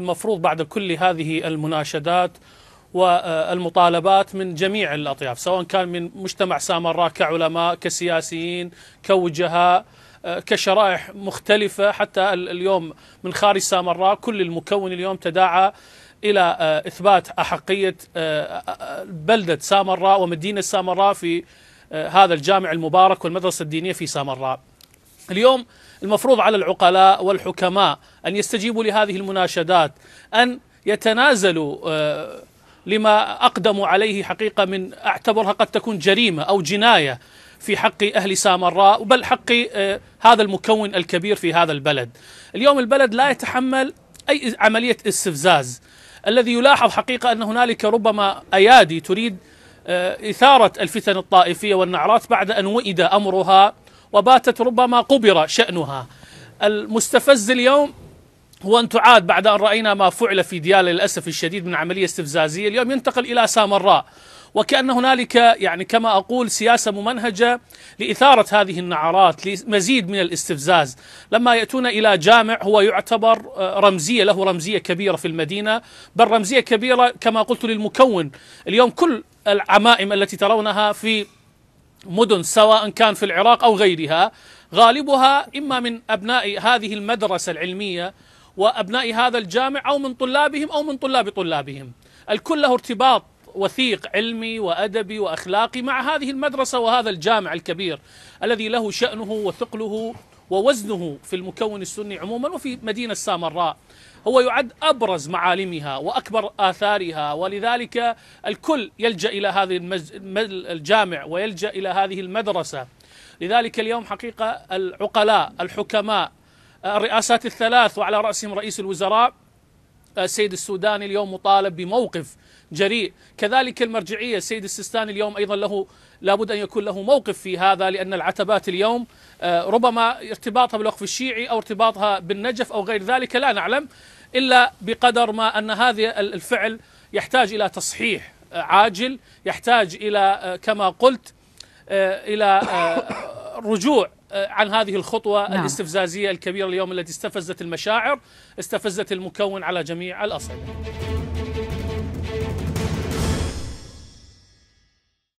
المفروض بعد كل هذه المناشدات والمطالبات من جميع الأطياف سواء كان من مجتمع سامراء كعلماء كسياسيين كوجهاء كشرائح مختلفة حتى اليوم من خارج سامراء كل المكون اليوم تداعى إلى آه، إثبات أحقية آه، آه، بلدة سامراء ومدينة سامراء في هذا الجامع المبارك والمدرسة الدينية في سامراء اليوم المفروض على العقلاء والحكماء أن يستجيبوا لهذه المناشدات أن يتنازلوا آه، لما أقدموا عليه حقيقة من أعتبرها قد تكون جريمة أو جناية في حق أهل سامراء بل حق آه، هذا المكون الكبير في هذا البلد اليوم البلد لا يتحمل أي عملية استفزاز الذي يلاحظ حقيقة أن هنالك ربما أيادي تريد آه، إثارة الفتن الطائفية والنعرات بعد أن وئد أمرها وباتت ربما قبر شأنها المستفز اليوم هو أن تعاد بعد أن رأينا ما فعل في ديالى للأسف الشديد من عملية استفزازية اليوم ينتقل إلى سامراء وكأن هنالك يعني كما أقول سياسة ممنهجة لإثارة هذه النعرات لمزيد من الاستفزاز لما يأتون إلى جامع هو يعتبر آه، رمزية له رمزية كبيرة في المدينة بل رمزية كبيرة كما قلت للمكون اليوم كل العمائم التي ترونها في مدن سواء كان في العراق أو غيرها غالبها إما من أبناء هذه المدرسة العلمية وأبناء هذا الجامع أو من طلابهم أو من طلاب طلابهم الكل له ارتباط وثيق علمي وادبي واخلاقي مع هذه المدرسه وهذا الجامع الكبير الذي له شانه وثقله ووزنه في المكون السني عموما وفي مدينة سامراء هو يعد أبرز معالمها وأكبر آثارها ولذلك الكل يلجأ إلى هذه الجامع ويلجأ إلى هذه المدرسة لذلك اليوم حقيقة العقلاء الحكماء الرئاسات الثلاث وعلى رأسهم رئيس الوزراء السيد آه، السوداني اليوم مطالب بموقف جريء كذلك المرجعية السيد السيستاني اليوم أيضا له لابد أن يكون له موقف في هذا لأن العتبات اليوم آه، ربما ارتباطها بالوقف الشيعي أو ارتباطها بالنجف أو غير ذلك لا نعلم إلا بقدر ما أن هذا الفعل يحتاج إلى تصحيح آه، عاجل يحتاج إلى كما قلت إلى رجوع آه، عن هذه الخطوة نعم. الاستفزازية الكبيرة اليوم التي استفزت المشاعر استفزت المكون على جميع الأصعدة